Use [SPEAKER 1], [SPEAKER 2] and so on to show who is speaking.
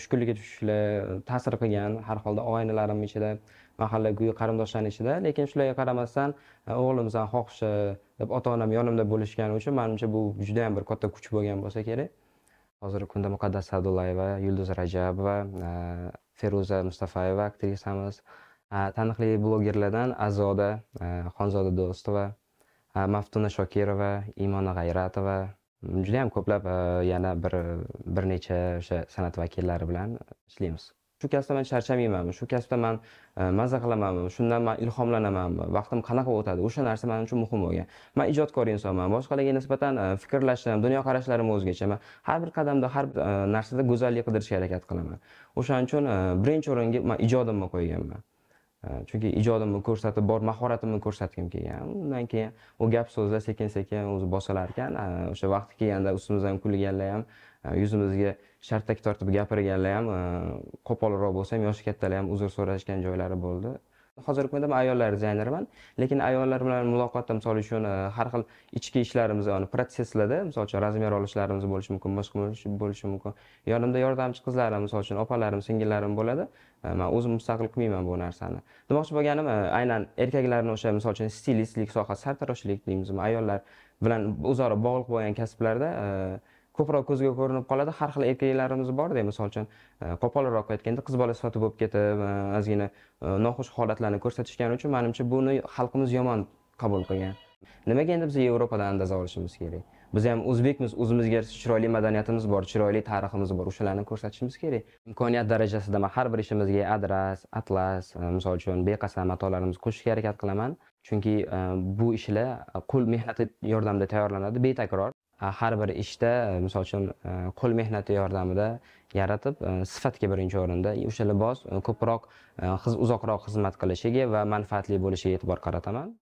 [SPEAKER 1] tushkunlikka tushishlar ta'sir qilgan har holda og'aynilarim ichida mahalla kuyi qarindoshlarni ichida lekin shularga qaramasdan e, o'g'limsan xohishi deb ota onam yonimda bo'lishgani uchun manimcha bu judayam bir katta kuch bo'lgan bo'lsa kerak hozirgi kunda muqaddas savdullayeva yulduz rajabova e, feruza mustafayeva aktrisamiz e, taniqli blogerlardan azoda xonzoda do'stova maftuna shokirova imona g'ayratova juda yam ko'plab e, yana bir bir necha o'sha san'at vakillari bilan ishlaymiz shu kasbda man charchamaymanmi shu kasbda man e, maza qilamanmi shundan man ilhomlanamanmi vaqtim qanaqa o'tadi o'sha narsa man uchun muhim bo'lgan man ijodkor insonman boshqalarga nisbatan e, fikrlashim dunyoqarashlarim o'zgacha man har bir qadamda har bir narsada go'zallik qidirishga harakat qilaman o'shaning uchun birinchi o'ringa man ijodimni qo'yganman chunki э, ijodimni ko'rsatib bor mahoratimni ko'rsatgim kelgan undan keyin u gap so'zlar sekin sekin o'zi bosilar ekan o'sha vaqti kelganda ustimizdan kulganlar ham e, yuzimizga shartak tortib gapirganlar ham e, qo'polroq bo'lsa ham yoshi kattalar ham uzr so'rashgan joylari bo'ldi hozirgi kunda man ayollar dizaynerman lekin ayollar bilan muloqotda misol uchun har xil ichki ishlarimiz ya'ni protsesslarda misol uchun razmer olishlarimiz bo'lishi mumkin boshqa bo'lishi mumkin yonimda yordamchi qizlarim misol uchun opalarim singillarim bo'ladi e, man o'zim mustaqil qilmayman bu narsani demoqchi bo'lganim e, aynan erkaklarni o'sha misol uchun stilistlik sohasi sartaroshlik deymizmi ayollar bilan o'zaro bog'liq bo'lgan kasblarda e, ko'proq ko'zga ko'rinib qoladi har xil erkaklarimiz borda misol uchun e, qo'polroq aytganda qiz bola sifati bo'lib ketib e, ozgina e, noxush holatlarni ko'rsatishgani uchun manimcha buni xalqimiz yomon qabul qilgan nimaga endi biz yevropadan andaza olishimiz kerak biz ham o'zbekmiz o'zimizga chiroyli madaniyatimiz bor chiroyli tariximiz bor o'shalarni ko'rsatishimiz kerak imkoniyat darajasida man har bir ishimizga adras atlas misol uchun beqasam matolarimizni qo'shishga harakat qilaman chunki bu ishlar qo'l mehnati yordamida tayyorlanadi betakror har bir ishda e, misol uchun e, qo'l mehnati yordamida yaratib e, sifatga birinchi o'rinda o'sha libos ko'proq uzoqroq xizmat qilishiga va manfaatli bo'lishiga e'tibor qarataman